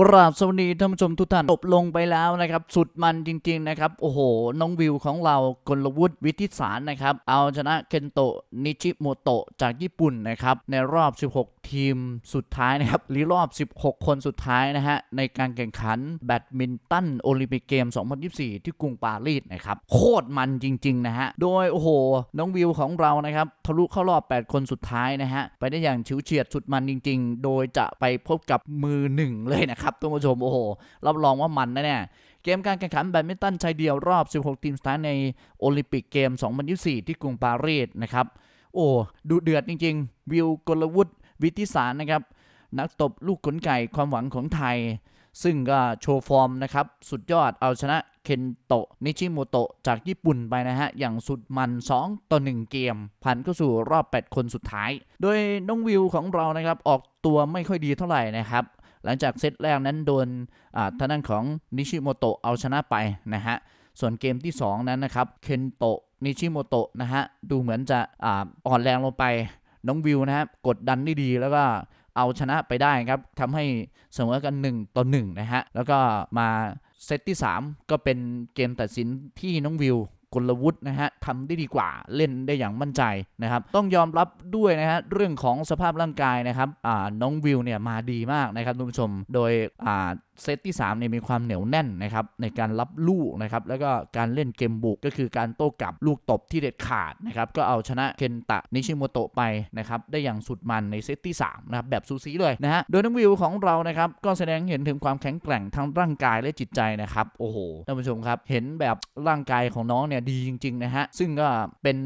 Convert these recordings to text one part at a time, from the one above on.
กราบสวัสดีท่านผู้ชมทุกท่านจบลงไปแล้วนะครับ สุดมันจริง ๆนะครับ โอ้โห น้องวิวของเรากลวุฒิวิทิสารนะครับ เอาชนะเคนโตะนิชิโมโตะจากญี่ปุ่นนะครับ ในรอบ 16 ทีมสุดท้ายนะครับหรือรอบ 16 คนสุดท้ายนะฮะในการแข่งขัน แบดมินตัน โอลิมปิกเกม 2024 ที่กรุงปารีสนะครับ โคตรมันจริง ๆ นะฮะโดยโอ้โห น้องวิวของเรานะครับทะลุเข้ารอบ 8 คนสุดท้ายนะฮะไปได้อย่างชิวเฉียดสุดมันจริง ๆ โดยจะไปพบกับมือหนึ่งเลยนะครับครับท่านผู้ชมโอ้โหรับรองว่ามันแน่เกมการแข่งขันแบดมินตันชายเดียวรอบ 16 ทีมสุดท้ายในโอลิมปิกเกม 2024 ที่กรุงปารีสนะครับ โอ้ดูเดือดจริงๆ วิวกลวุฒิวิทิสารนะครับ นักตบลูกขนไก่ความหวังของไทย ซึ่งก็โชว์ฟอร์มนะครับ สุดยอดเอาชนะเคนโตะนิชิโมโตะจากญี่ปุ่นไปนะฮะอย่างสุดมัน2ต่อ1เกมผ่านเข้าสู่รอบ 8 คนสุดท้าย โดยน้องวิวของเรานะครับ ออกตัวไม่ค่อยดีเท่าไหร่นะครับหลังจากเซตแรกนั้น โดนทางด้านของนิชิโมโตะเอาชนะไปนะฮะ ส่วนเกมที่2นั้นนะครับเคนโตะนิชิโมโตะนะฮะ ดูเหมือนจะอ่อนแรงลงไป น้องวิวนะฮะ กดดันได้ดีแล้วก็เอาชนะไปได้ครับทำให้เสมอกัน 1ต่อ1นะฮะ แล้วก็มาเซตที่ 3 ก็เป็นเกมตัดสินที่น้องวิวกลวุฒินะฮะทำได้ดีกว่าเล่นได้อย่างมั่นใจนะครับ ต้องยอมรับด้วยนะฮะเรื่องของสภาพร่างกายนะครับน้องวิวเนี่ยมาดีมากนะครับทุกผู้ชมโดยเซตที่3เนี่ยมีความเหนียวแน่นนะครับในการรับลูกนะครับแล้วก็การเล่นเกมบุก ก็คือการโต้กลับลูกตบที่เด็ดขาดนะครับก็เอาชนะเคนตะนิชิโมโตะไปนะครับได้อย่างสุดมันในเซตที่3นะครับแบบซูซีเลยนะฮะโดยน้ำงวิวของเรานะครับก็แสดงเห็นถึงความแข็งแกร่งทั้งร่างกายและจิตใจนะครับโอ้โหท่านผู้ชมครับ เห็นแบบร่างกายของน้องเนี่ยดีจริงๆนะฮะซึ่งก็เป็น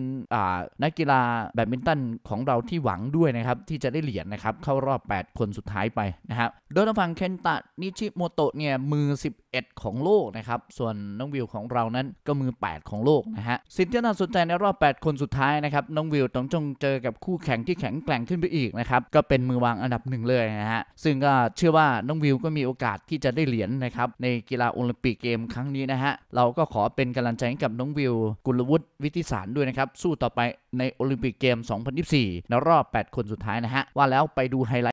นักกีฬาแบดมินตันของเราที่หวังด้วยนะครับที่จะได้เหรียญนะครับเข้ารอบ 8 คนสุดท้ายไปนะครับโดยทางฝั่งเคนตะนิชิโมโตะเนี่ยมือ 11 ของโลกนะครับส่วนน้องวิวของเรานั้นก็มือ 8 ของโลกนะฮะสิ่งที่น่าสนใจในรอบ 8 คนสุดท้ายนะครับน้องวิวต้องจงเจอกับคู่แข่งที่แข็งแกร่งขึ้นไปอีกนะครับก็เป็นมือวางอันดับหนึ่งเลยนะฮะ ซึ่งก็เชื่อว่าน้องวิว ก็มีโอกาสที่จะได้เหรียญนนะครับในกีฬาโอลิมปิกเกมครั้งนี้นะฮะเราก็ขอเป็นกำลังใจให้กับน้องวิว กุลวุฒิวิทิสารด้วยนะครับสู้ต่อไปในโอลิมปิกเกม2024ในรอบ 8 คนสุดท้ายนะฮะว่าแล้วไปดูไฮไลท์